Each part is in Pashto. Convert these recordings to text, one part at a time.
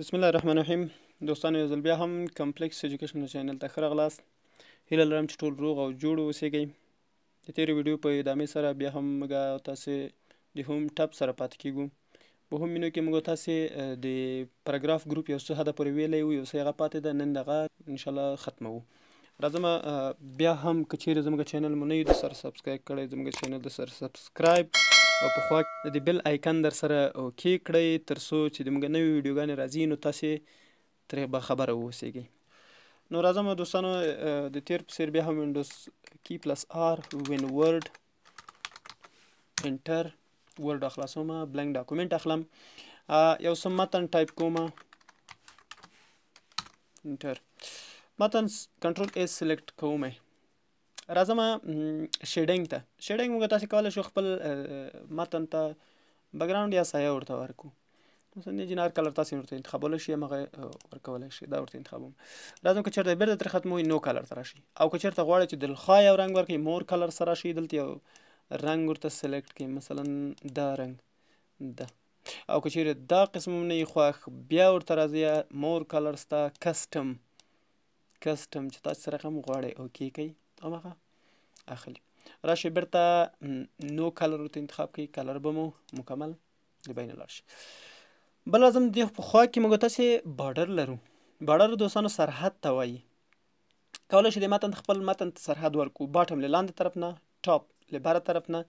بسم الله الرحمن الرحیم دوستانو یو ځل بیا هم کمپلیکس ایجوکیشن چینل ته ښه راغلاست هیله لرم چې ټول روغ او جوړ اوسیږئ د تېرې ویډیو په ادامې سره بیا هم موږ تاسې د هوم ټب سره پاتې کیږو په هوم مینو کې موږ تاسې د پاراګراف ګروپ یو څه حده پورې ویلی وو یو څه هغه پاتې ده نن دغه انشاءالله ختموو راځم بیا هم که چیرې زموږ چینل مو نه یو د سره سبسکرایب کړی زموږ چینل د سره سبسکرایب او په خوا د بیل آیکن در سره اوکی کړئ تر څو چې د موږ نوې ویډیوګانې راځي نو تاسې ترې به خبره واوسیږئ نو راځم دوستانو د تیر په څیر بیا هم وینډوز کی پلس آر وین ورډ انټر ورډ خلاصوم بلنک ډاکومنټ اخلم یو سم متن ټایپ کوم انټر متن کنټرول اس سلیکټ کوم راځم شیډینګ ته شیډینګ موږ تاسو کولای شو خپل متن ته بیکګراوند یا سایه ورته ورکو مثلا د جنار کلر تاسو ورته انتخابول شي مغه ورکول شي دا ورته انتخابوم راځم که چیرته بیرته تر ختمو نو کلر تر شي او که چیرته غواړئ چې د خای او رنگ ورکړي مور کلر سره شي دلته رنگ ورته سلیکټ کړئ مثلا دا رنگ دا او که چیرې دا قسم نه خوښ بیا ورته راځي مور کلر ستا کسټم کسټم چې تاسو سره هم غواړئ اوکی کوي همغه اخلي راشي بیرته نو کلر ته انتخاب کی کلر به مو مکمل د بین لاش بل لازم دی په خوا کې موږ تاسو بارډر لرو بارډر دوستانو سرحد ته وایي کولای شي د متن خپل متن سرحد ورکو باټم له لاندې طرف نه ټاپ له بار طرف نه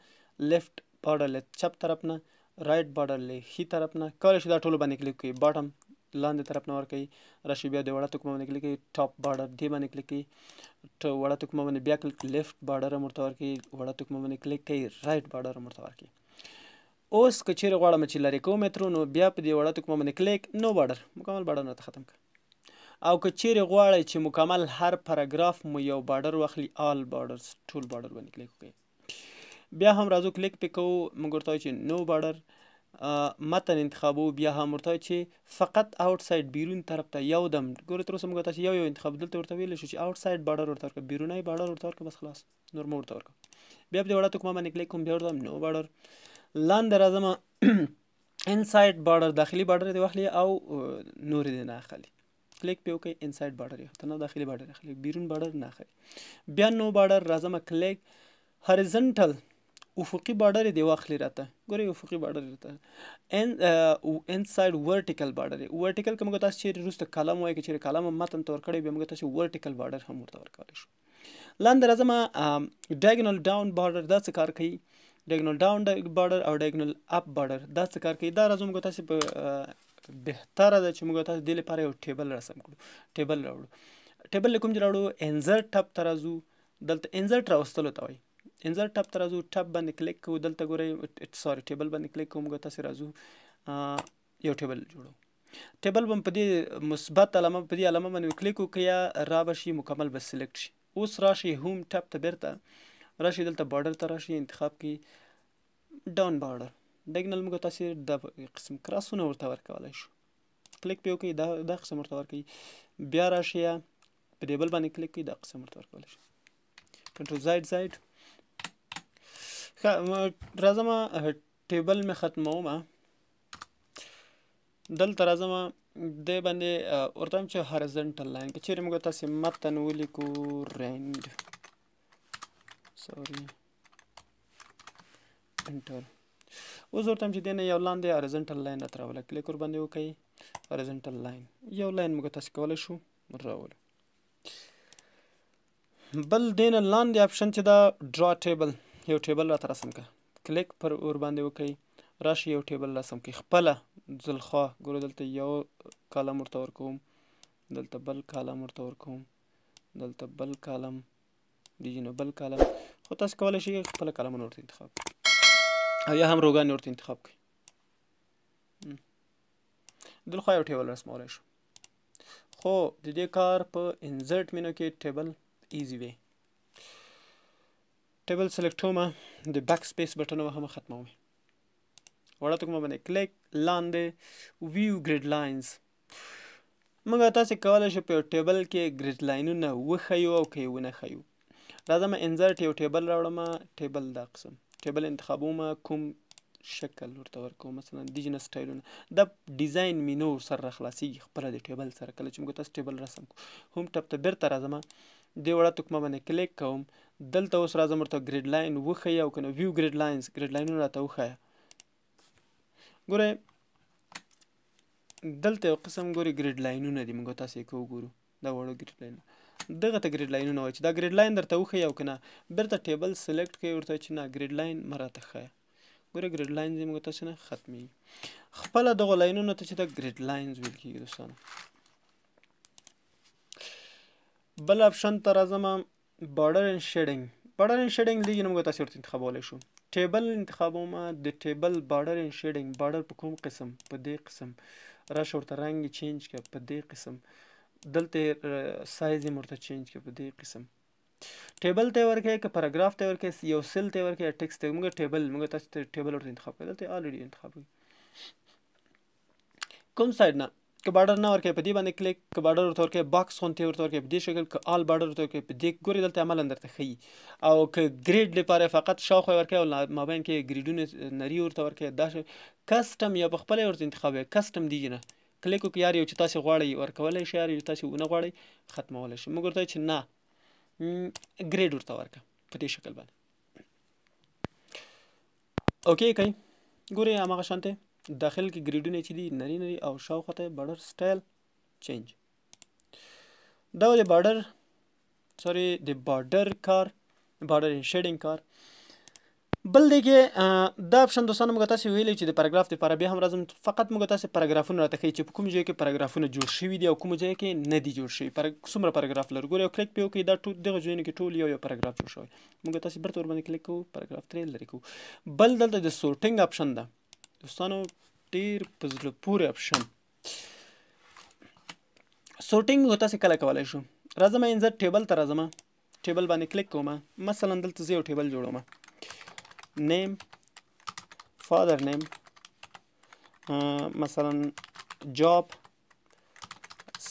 لیفت بارډر له چپ طرف نه رائټ بارډر له هی طرف نه کولای شي دا ټول باندې کلیک کوي باټم لاندې طرف نه ورکوي راشي بیا د وړه توکمه باندې کلیک کوي ټاپ بارډر دې باندې کلیک کوي وړه توکمه باندې بیا کلیک لیفټ بارډر هم ورته ورکوي وړه توکمه باندې کلیک کوي رایټ بارډر هم ورته ورکوي اوس که چیرې غواړم چې لرې کوم مترو نو بیا په دې وړه توکمه باندې کلیک نو بارډر مکمل بارډر راته ختم کړه او که چیرې غواړئ چې مکمل هر پاراګراف مو یو بارډر واخلي آل بارډرز ټول بارډر باندې کلیک وکړئ بیا هم راځو کلیک پې کوو موږ ورته چې نو بارډر متن انتخابو بیا هم ورته چې فقط آوټ ساید بیرون طرف ته یو دم ګوره تر اوسه موږ ته یو یو انتخاب دلته ورته ویل شو چې آوټ ساید بارډر ورته ورکړه بیرونی بارډر ورته ورکړه بس خلاص نور مو ورته ورکړه بیا په دې وړه توکمه باندې کلیک کوم بیا ورته نو بارډر لاندې راځم انساید بارډر داخلي بارډر دی واخلي او نور دی نه اخلي کلیک پې وکړئ انساید بارډر یو ته نه داخلي بارډر اخلي بیرون بارډر نه اخلي بیا نو بارډر راځم کلیک هریزنټل افقي بارډر دی واخلې راته ګورې افقي بارډر راته ان ان ساید ورټیکل بارډر ورټیکل کوم تاسو چې روسته کلم وای چې کلم متن تور کړی به موږ تاسو ورټیکل بارډر هم ورته ورکول شو لاندې راځم ډایګونل ډاون بارډر دا څه کار کوي ډایګونل ډاون بارډر او ډایګونل اپ بارډر دا څه کار کوي دا راځم موږ تاسو په بهتره ده چې موږ تاسو د لپاره یو ټیبل رسم کړو ټیبل راوړو ټیبل کوم چې راوړو انزر ټپ ترازو دلته انزر تر واستلو ته وایي انزر ټب ته راځو ټب باندې کلیک کوو دلته ګورئ سوري ټیبل باندې کلیک کوو موږ تاسې راځو یو ټیبل جوړو ټیبل بم په دې مثبت علامه په دې علامه باندې کلیک وکړو یا را به شي مکمل به سلیکټ شي اوس راشي هوم ټب ته بیرته راشي دلته بارډر ته راشي انتخاب کی ډاون بارډر ډیګنل موږ تاسو د قسم کراسونه ورته ورکولای شو کلیک پیو کوي دا دا قسم ورته ورکړي بیا راشي په دې بل باندې کلیک کوي دا قسم ورته ورکولای شو کنټرول زائد زائد راځم ټیبل مې ختموم دلته راځم دې باندې ورته وایم چې هارزنټل لاین که چیرې موږ تاسې متن ولیکو رینډ سوري انټر اوس ورته هم چې دینه یو لاندې هارزنټل لاین راته راوله کلیک ور باندې وکړئ هارزنټل لاین یو لاین موږ تاسې کولی شو راولو بل دینه لاندې آپشن چې دا ډرا ټیبل یو ټیبل راته رسم کړه کلیک پر ور باندې وکړئ راشي یو ټیبل رسم کړئ خپله زلخوا ګوره دلته یو کالم ورته ورکوم دلته بل کالم ورته ورکوم دلته بل کالم دیجنو بل کالم خو تاسو کولی شئ خپله کالمونه ورته انتخاب او یا هم روګانې ورته انتخاب کړئ دلخوا یو ټیبل رسمولی شو خو د دې کار په انزرټ مینو کې ټیبل ایزي وی ټیبل سلیکټ کوم د بیک سپیس بټن وهم ختموم وړه کوم باندې کلیک لاندې ویو ګریډ لاینز موږ تاسو کولای شو په ټیبل کې ګریډ لاینونه وخیو او کې ونه خیو راځم انزرټ یو ټیبل راوړم ټیبل دا قسم ټیبل انتخابوم کوم شکل ورته ورکوم مثلا دیجنس سټایلونه د ډیزاین مینو سره خلاصي خپل د ټیبل سره کله چې موږ تاسو ټیبل رسم کوم ټپ ته بیرته راځم دې وړه تکمه باندې کلیک کوم دلته اوس راځم ورته ګریډ لاین وښیي او کنه ویو ګریډ لاینز ګریډ لاینونه راته وښیه ګورئ دلته یو قسم ګوري ګریډ لاینونه دي موږ تاسو یې وګورو دا وړو ګریډ لاین دغه ته ګریډ لاینونه وایي چې دا ګریډ لاین درته وښیي او کنه بیرته ټیبل سلیکټ کوي ورته چې نه ګریډ لاین مراته ښیه ګوره ګریډ لاینز موږ تاسو نه ختمي خپل دغه لاینونو ته چې دا ګریډ لاینز ویل کیږي دوستانو بل اپشن ته راځم بارډر ان شیډینګ بارډر ان شیډینګ لګي نو موږ تاسو ورته انتخابولای شو ټیبل انتخابومه د ټیبل بارډر ان شیډینګ بارډر په کوم قسم په دې قسم راشه ورته رنګ چینج کړه په دې قسم دلته سایز یې ورته چینج کړه په دې قسم ټیبل ته ورکې که پیراګراف ته ورکې یو سیل ته ورکې ټیکس ته موږ ټیبل موږ تاسو ټیبل ورته انتخاب کړل ته الریډي انتخاب کړی کوم سایډ نه که بارډر نه ورکوي په دې باندې کلیک که بارډر ورته ورکوي باکس غوندې ورته ورکوي په دې شکل که آل بارډر ورته ورکوي په دې ګورې دلته عملا درته ښیي او که ګریډ لپاره فقط شاوخوا ورکوي او مابین کې ګریډونه نري ورته ورکوي دا شی کسټم یا پخپله ورته انتخابوي کسټم دیږي نه کلیک وکړي یار یو چې تاسې غواړئ ورکولی شي یار یو تاسې ونه غواړئ ختمولی شي موږ ورته چې نه ګریډ ورته ورکړه په دې شکل باندې اوکې کوي ګورې هماغه شانته داخل کې ګریډونه چې دي نری نری او شاوخوا ته بارډر سټایل چینج دا د بارډر سوري د بارډر کار بارډر شیډینګ کار بل دی کې دا اپشن دوستانو موږ تاسو ویلي چې د پاراګراف لپاره بیا هم راځم فقط موږ تاسو پاراګرافونه راته کوي چې په کوم ځای کې پاراګرافونه جوړ شوي دي او کوم ځای کې نه دي جوړ شوي پر څومره پاراګراف لري ګورئ او کلیک پیو کې دا ټول دغه ځایونه کې ټول یو یو پاراګراف جوړ شوی موږ تاسو برته ور باندې کلیک کوو پاراګراف 3 لري کوو بل دلته د سورټینګ اپشن ده دوستانو ډیر په زړه پورې اپشن سورټینګ هو تاسو کله کولای شو راځم انځر ټیبل ته راځم ټیبل باندې کلیک کوم مثلا دلته زه یو ټیبل جوړوم نیم فادر نیم مثلا جاب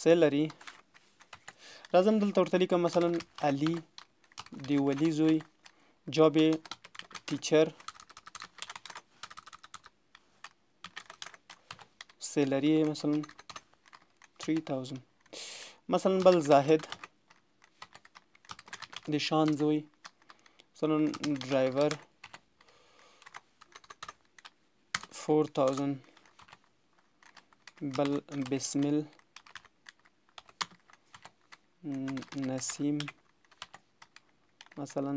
سیلری راځم دلته ورته لیکم مثلا علي دی ولی زوی جاب ټیچر salary है मसलन three thousand مثلا بل زاهد د شان زوی مثلا ډرایور 4000 بل بسمل نسیم مثلا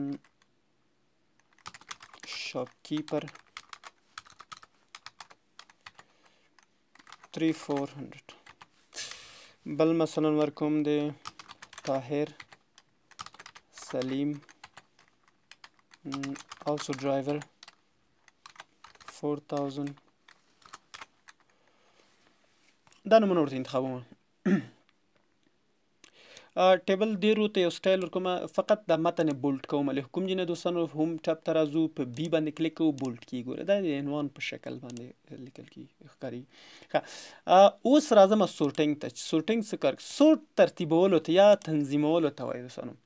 شاپ کیپر three four hundred بل مثلا ورکوم دی طاهر سلیم also driver 4000 دا نمونه ورته انتخابوم ټیبل دی رو ته یو سټایل ورکوم فقط د متن بولټ کوم له کوم جن دوستانو هم ټاپ تر ازو په بی باندې کلیک کوو بولټ کی ګوره دا د عنوان په شکل باندې لیکل کی ښکاری ښه اوس راځم سورټینګ ته سورټینګ څه کار سورټ ترتیبولو ته یا تنظیمولو ته وایو دوستانو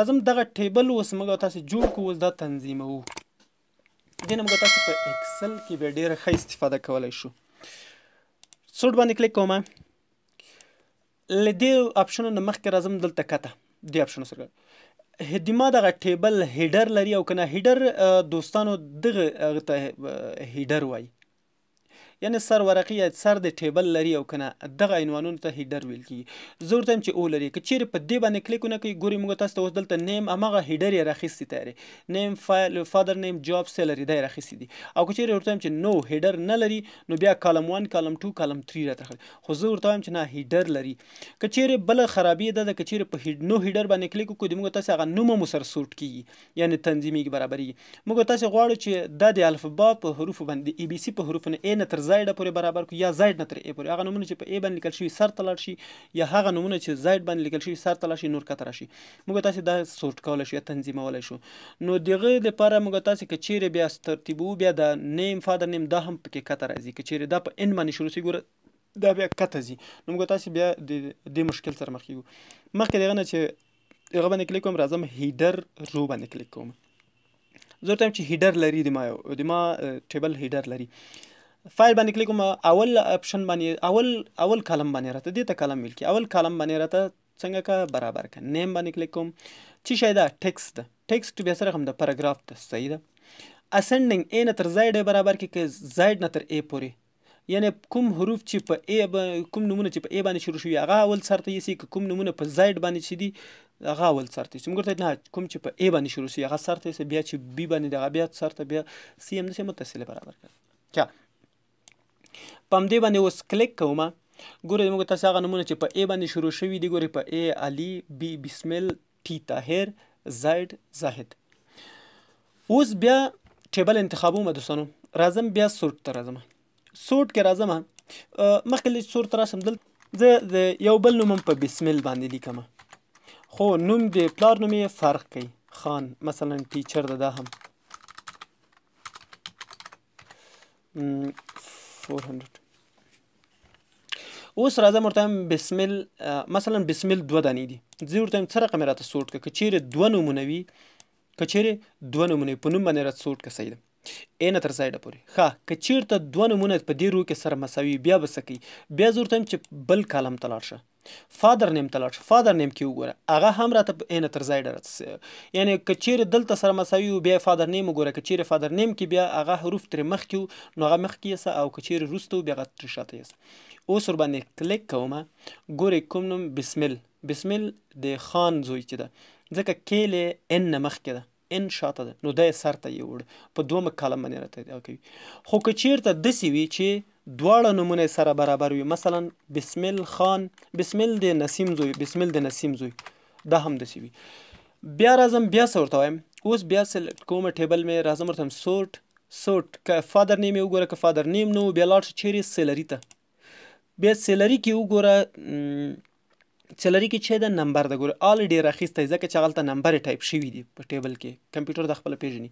راځم دغه ټیبل اوس موږ تاسو جوړ کوو دا تنظیمو دنه موږ تاسو په اکسل کې به ډیره ښه استفاده کولای شو سورټ باندې کلیک کوم لدې اپشنونو نه مخکې راځم دلته کته دې اپشنونو سره هدیما دغه ټیبل هیډر لري او کنه هیډر دوستانو دغه ته هیډر وای یعنی سر ورقي سر د ټیبل لري او کنه دغه عنوانونو ته هیډر ویل کیږي ضرورت هم چې او لري که چیرې په دې باندې کلیک ونه کوي ګوري موږ تاسو ته اوس دلته نیم هماغه هیډر یې راخیستې تیارې نیم فایل فادر نیم جاب سیلري دا یې راخیستې دي او که چیرې ورته هم چې نو هیډر نه لري نو بیا کالم 1 کالم 2 کالم 3 راته خو زه ورته هم چې نه هیډر لري که چیرې بل خرابې ده د کچیر په هډ نو هډر باندې کلیک کو د موږ تاسو هغه نوم مو سر سوټ کی یعنی تنظیمي برابرۍ موږ تاسو غواړو چې د الفبا په حروف باندې ای بی سی په حروفونو ا نه تر زایډ پورې برابر کو یا زایډ نه تر ای پورې هغه نمونه چې په ای باندې لیکل شوی سر تلل شي یا هغه نمونه چې زایډ باندې لیکل شوی سر تلل شي نور کتر شي موږ تاسو دا سورټ کولای شو یا تنظیمولای شو نو دغه لپاره موږ تاسو کې چیرې بیا ترتیبو بیا د نیم فادر نیم د هم پکې کتر راځي کې چیرې دا په ان باندې شروع شي ګوره دا بیا کته زی نو موږ تاسو بیا د دې مشکل سره مخ کیږو مخکې دغه نه چې هغه باندې کلیک کوم راځم هیډر رو باندې کلیک کوم زه ټایم چې هیډر لري د ما یو د ما ټیبل هیډر لري فایل باندې کلیک کوم اول اپشن باندې اول اول کالم باندې راته دې ته کالم ویل کی اول کالم باندې راته څنګه کا برابر کا نیم باندې کلیک کوم چې شاید ټیکست ټیکست به سره هم د پیراګراف ته صحیح ده اسنډینګ ا نه تر زائد برابر کې کې زائد نه تر ا پورې یعنی کوم حروف چې په ا کوم نمونه چې په ا باندې شروع شوی هغه اول سرته یې سي کوم نمونه په زائد باندې چې دي هغه اول سرته سم ګرته نه کوم چې په ای باندې شروع شي هغه سرته بیا چې بی باندې دغه بیا سرته بیا سی ام نشي متصل برابر کړ چا پم دې باندې اوس کلیک کوم ګوره موږ تاسو هغه نمونه چې په ای باندې شروع شوی دی ګوره په ای علي بی بسمل ټی طاهر زید زاهد اوس بیا ټیبل انتخابو مدوسانو راځم بیا سورټ ته راځم سورټ کې راځم مخکې لږ سورټ راشم دل زه د یو بل نوم په بسمل باندې لیکم خو نوم د پلار نوم یې فرق کوي خان مثلا ټیچر ده دا هم 400 اوس راځم ورته بسمل مثلا بسمل دوه دانې دي زه ورته څه رقم راته سورټ کړه که چیرې دوه نومونه وي که چیرې دوه نومونه په نوم باندې راته سورټ کړه صحیح ده ا نه تر سایډه پورې ښه که چیرته دوه نومونه په دې رو کې سره مساوي بیا به څه کوي بیا زه ورته چې بل کالم ته لاړ شه فادر نیم ته لاړ فادر نیم کې وګوره هغه هم راته عین تر ځای ډر یعنی کچیر دلته سره مساوي بیا فادر نیم وګوره کچیر فادر نیم کې بیا هغه حروف تر مخ کې نو هغه مخ کې او کچیر روستو بیا غت شاته اوس ور باندې کلیک کوم ګورې کوم نوم بسمل بسمل د خان زوی چې ده ځکه کې له ان مخ کې ده ان شاته ده نو د سر ته یوړ په دوه کلم باندې راته کوي خو کچیر ته دسی وی چې دواړه نمونه سره برابر وي مثلا بسمل خان بسمل د نسیم زوی بسمل د نسیم زوی دا هم دسی وي بیا راځم بیا څورته وایم اوس بیا سلیکټ کوم ټیبل مې راځم ورته سورټ سورټ ک فادر نیم وګوره ک فادر نیم نو بیا لاړ چیرې سیلری ته بیا سیلری کې وګوره سیلری کې چې د نمبر د ګوره آل ډیر اخیسته ځکه چې هغه نمبر ټایپ شوی دی په ټیبل کې کمپیوټر د خپل پیژني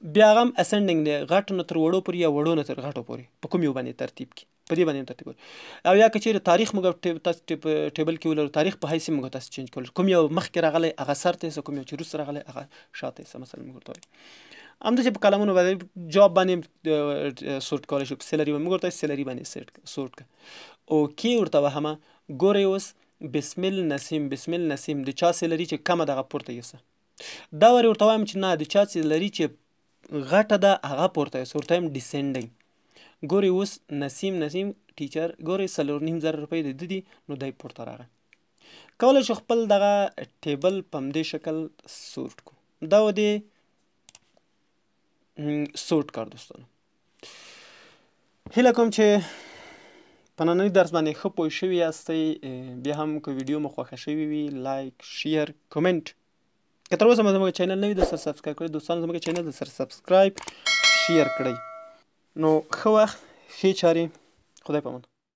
بیا هم اسنډینګ دی غټو نه تر وړو پورې یا وړو نه تر غټو پورې په کوم یو باندې ترتیب کې په دې باندې ترتیب او یا که چیرې تاریخ موږ تاسو ټیبل کې ولر تاریخ په حیث موږ تاسو چینج کول کوم یو مخکې راغلی هغه سرته سه کوم یو چې روس راغلی هغه شاته سه مثلا موږ ته همدا چې په کلمونو باندې جاب باندې سورټ کول شي سیلری باندې موږ تاسو سیلری باندې سورټ سورټ او کی ورته وهمه ګورې اوس بسمل نسیم بسمل نسیم د چا سیلری چې کمه دغه پورته یسه دا ور ورته وایم چې نه د چا سیلری چې غټه ده هغه پورته سور ټایم ډیسینډینګ ګوري اوس نسیم نسیم ټیچر ګوري سلور نیم زر روپۍ د ددي نو دای پورته راغی کولای شو خپل دغه ټیبل په دې شکل سورټ کو دا و دی سورټ کړ دوستانو هله کوم چې په نننۍ درس باندې ښه پوه شوي یاستئ بیا هم که ویډیو مو خوښه شوې وي لایک شیر کومنټ که تر اوسه مو زموږ چینل نه وي دوستان سبسکرایب کړئ دوستانو زموږ چینل د سر سبسکرایب شیر کړئ نو ښه وخت ښې چارې خدای پامن